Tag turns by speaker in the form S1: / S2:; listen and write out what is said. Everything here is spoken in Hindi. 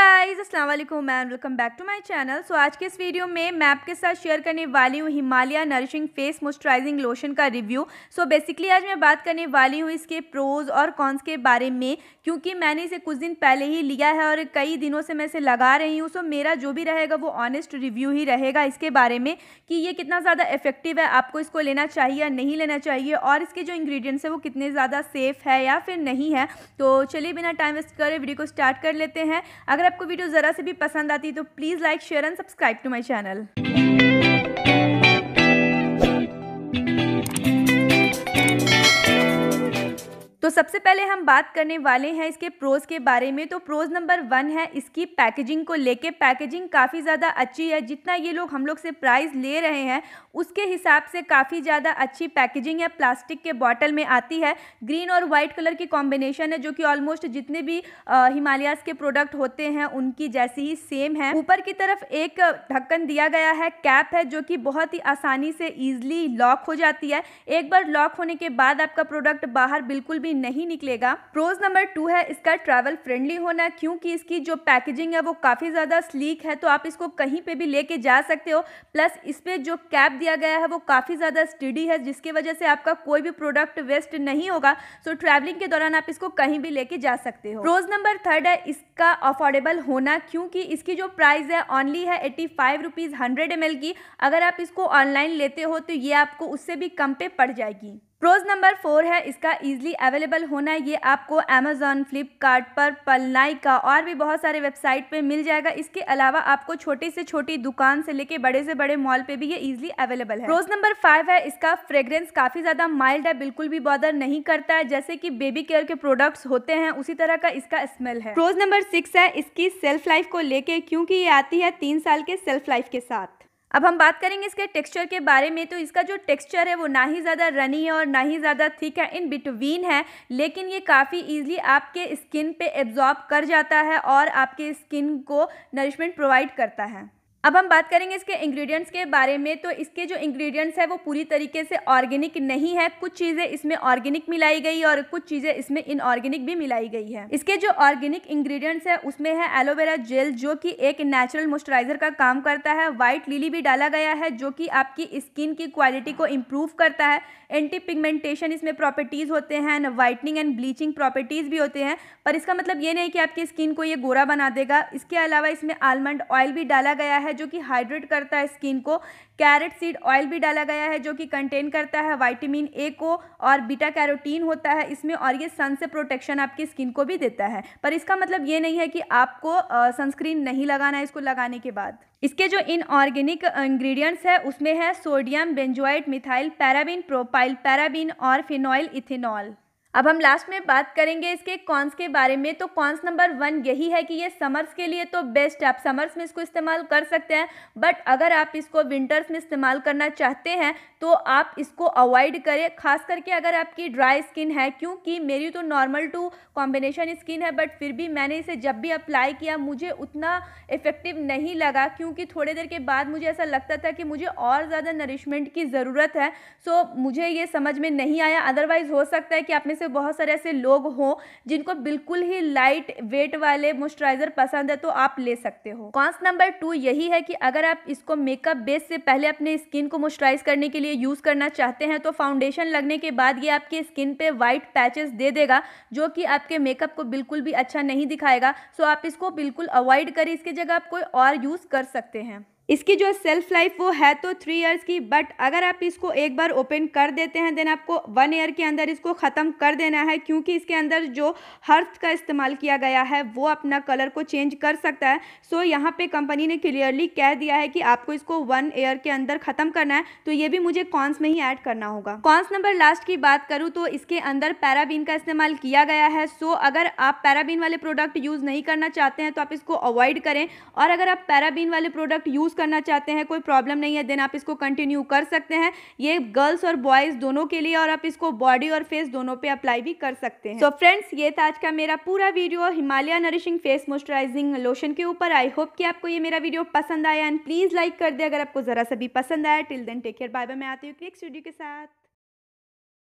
S1: गाइस अस्सलाम वालेकुम ma'am welcome back to my channel so आज के इस वीडियो में मैं आपके साथ शेयर करने वाली हूँ Himalaya nourishing face moisturising lotion का रिव्यू सो so, बेसिकली आज मैं बात करने वाली हूँ इसके प्रोज और कॉन्स के बारे में क्योंकि मैंने इसे कुछ दिन पहले ही लिया है और कई दिनों से मैं इसे लगा रही हूँ सो so, मेरा जो भी रहेगा वो ऑनेस्ट रिव्यू ही रहेगा इसके बारे में कि ये कितना ज़्यादा इफेक्टिव है आपको इसको लेना चाहिए या नहीं लेना चाहिए और इसके जो इंग्रीडियंट्स हैं वो कितने ज़्यादा सेफ़ है या फिर नहीं है तो चलिए बिना टाइम वेस्ट करें वीडियो को स्टार्ट कर लेते हैं अगर आपको वीडियो ज़रा से भी पसंद आती तो please like share and subscribe to my channel तो सबसे पहले हम बात करने वाले हैं इसके प्रोज के बारे में तो प्रोज नंबर वन है इसकी पैकेजिंग को लेके पैकेजिंग काफ़ी ज़्यादा अच्छी है जितना ये लोग हम लोग से प्राइस ले रहे हैं उसके हिसाब से काफ़ी ज़्यादा अच्छी पैकेजिंग है प्लास्टिक के बॉटल में आती है ग्रीन और वाइट कलर की कॉम्बिनेशन है जो कि ऑलमोस्ट जितने भी हिमालयाज के प्रोडक्ट होते हैं उनकी जैसी ही सेम है ऊपर की तरफ एक ढक्कन दिया गया है कैप है जो कि बहुत ही आसानी से ईजिली लॉक हो जाती है एक बार लॉक होने के बाद आपका प्रोडक्ट बाहर बिल्कुल भी नहीं निकलेगा प्रोज नंबर टू है इसका ट्रैवल फ्रेंडली होना क्योंकि इसकी जो पैकेजिंग है वो काफ़ी ज़्यादा स्लीक है तो आप इसको कहीं पे भी लेके जा सकते हो प्लस इस पर जो कैप दिया गया है वो काफ़ी ज़्यादा स्टडी है जिसकी वजह से आपका कोई भी प्रोडक्ट वेस्ट नहीं होगा सो ट्रैवलिंग के दौरान आप इसको कहीं भी लेके जा सकते हो प्रोज नंबर थर्ड है इसका अफोर्डेबल होना क्योंकि इसकी जो प्राइस है ऑनली है eighty five rupees hundred M की अगर आप इसको ऑनलाइन लेते हो तो ये आपको उससे भी कम पे पड़ जाएगी प्रोज नंबर फोर है इसका इजीली अवेलेबल होना ये आपको अमेजोन फ्लिपकार्ट पर पल और भी बहुत सारे वेबसाइट पे मिल जाएगा इसके अलावा आपको छोटी से छोटी दुकान से लेके बड़े से बड़े मॉल पे भी ये इजीली अवेलेबल है प्रोज नंबर फाइव है इसका फ्रेग्रेंस काफ़ी ज़्यादा माइल्ड है बिल्कुल भी बॉदर नहीं करता है जैसे की बेबी केयर के प्रोडक्ट होते हैं उसी तरह का इसका स्मेल है प्रोज नंबर सिक्स है इसकी सेल्फ लाइफ को लेके क्यूँकी ये आती है तीन साल के सेल्फ लाइफ के साथ अब हम बात करेंगे इसके टेक्सचर के बारे में तो इसका जो टेक्सचर है वो ना ही ज़्यादा रनी है और ना ही ज़्यादा थिक है इन बिटवीन है लेकिन ये काफ़ी ईजिली आपके स्किन पे एब्जॉर्ब कर जाता है और आपके स्किन को नरिशमेंट प्रोवाइड करता है अब हम बात करेंगे इसके इंग्रेडिएंट्स के बारे में तो इसके जो इंग्रेडिएंट्स है वो पूरी तरीके से ऑर्गेनिक नहीं है कुछ चीज़ें इसमें ऑर्गेनिक मिलाई गई और कुछ चीज़ें इसमें इनऑर्गेनिक भी मिलाई गई है इसके जो ऑर्गेनिक इंग्रेडिएंट्स है उसमें है एलोवेरा जेल जो कि एक नेचुरल मॉइस्चराइजर का काम करता है व्हाइट लिली भी डाला गया है जो कि आपकी स्किन की क्वालिटी को इम्प्रूव करता है एंटी पिगमेंटेशन इसमें प्रॉपर्टीज़ होते हैं वाइटनिंग एंड ब्लीचिंग प्रॉपर्टीज़ भी होते हैं पर इसका मतलब ये नहीं कि आपकी स्किन को ये गोरा बना देगा इसके अलावा इसमें आलमंड ऑयल भी डाला गया है है जो कि हाइड्रेट करता है स्किन को कैरेट सीड ऑयल भी डाला गया है जो कि कंटेन करता है वाइटामिन ए को और बीटा कैरोटीन होता है इसमें और ये सन से प्रोटेक्शन आपकी स्किन को भी देता है पर इसका मतलब ये नहीं है कि आपको सनस्क्रीन नहीं लगाना है इसको लगाने के बाद इसके जो इन ऑर्गेनिक इंग्रेडिएंट्स है उसमें है sodium benzoate methyl paraben propyl paraben और फिनॉइल इथेनॉल अब हम लास्ट में बात करेंगे इसके कॉन्स के बारे में तो कॉन्स नंबर वन यही है कि ये समर्स के लिए तो बेस्ट है आप समर्स में इसको इस्तेमाल कर सकते हैं बट अगर आप इसको विंटर्स में इस्तेमाल करना चाहते हैं तो आप इसको अवॉइड करें खास करके अगर आपकी ड्राई स्किन है क्योंकि मेरी तो नॉर्मल टू कॉम्बिनेशन स्किन है बट फिर भी मैंने इसे जब भी अप्लाई किया मुझे उतना इफ़ेक्टिव नहीं लगा क्योंकि थोड़ी देर के बाद मुझे ऐसा लगता था कि मुझे और ज़्यादा नरिशमेंट की ज़रूरत है सो मुझे ये समझ में नहीं आया अदरवाइज़ हो सकता है कि आपने से बहुत सारे ऐसे लोग हों जिनको बिल्कुल ही लाइट वेट वाले मॉइस्चराइजर पसंद है तो आप ले सकते हो कॉन्स नंबर टू यही है कि अगर आप इसको मेकअप बेस से पहले अपने स्किन को मॉइस्चराइज करने के लिए यूज़ करना चाहते हैं तो फाउंडेशन लगने के बाद ये आपके स्किन पे व्हाइट पैचेस दे देगा जो कि आपके मेकअप को बिल्कुल भी अच्छा नहीं दिखाएगा सो आप इसको बिल्कुल अवॉइड करें इसकी जगह आप कोई और यूज़ कर सकते हैं इसकी जो सेल्फ लाइफ वो है तो थ्री ईयर्स की बट अगर आप इसको एक बार ओपन कर देते हैं देन आपको वन ईयर के अंदर इसको ख़त्म कर देना है क्योंकि इसके अंदर जो हर्थ का इस्तेमाल किया गया है वो अपना कलर को चेंज कर सकता है सो so, यहाँ पे कंपनी ने क्लियरली कह दिया है कि आपको इसको वन ईयर के अंदर ख़त्म करना है तो ये भी मुझे कॉन्स में ही ऐड करना होगा कॉन्स नंबर लास्ट की बात करूँ तो इसके अंदर पैराबीन का इस्तेमाल किया गया है सो so, अगर आप पैराबीन वाले प्रोडक्ट यूज़ नहीं करना चाहते हैं तो आप इसको अवॉइड करें और अगर आप पैराबीन वाले प्रोडक्ट यूज़ करना चाहते हैं कोई प्रॉब्लम नहीं है देन आप इसको कंटिन्यू कर सकते हैं ये गर्ल्स और बॉयज़ दोनों के लिए और आप इसको बॉडी और फेस दोनों पे अप्लाई भी कर सकते हैं तो फ्रेंड्स ये था आज का मेरा पूरा video Himalaya nourishing face moisturising lotion के ऊपर आई होप कि आपको ये मेरा वीडियो पसंद आया एंड प्लीज़ लाइक कर दे अगर आपको ज़रा सा भी पसंद आया till then take care bye bye मैं आती हूँ नेक्स्ट वीडियो के साथ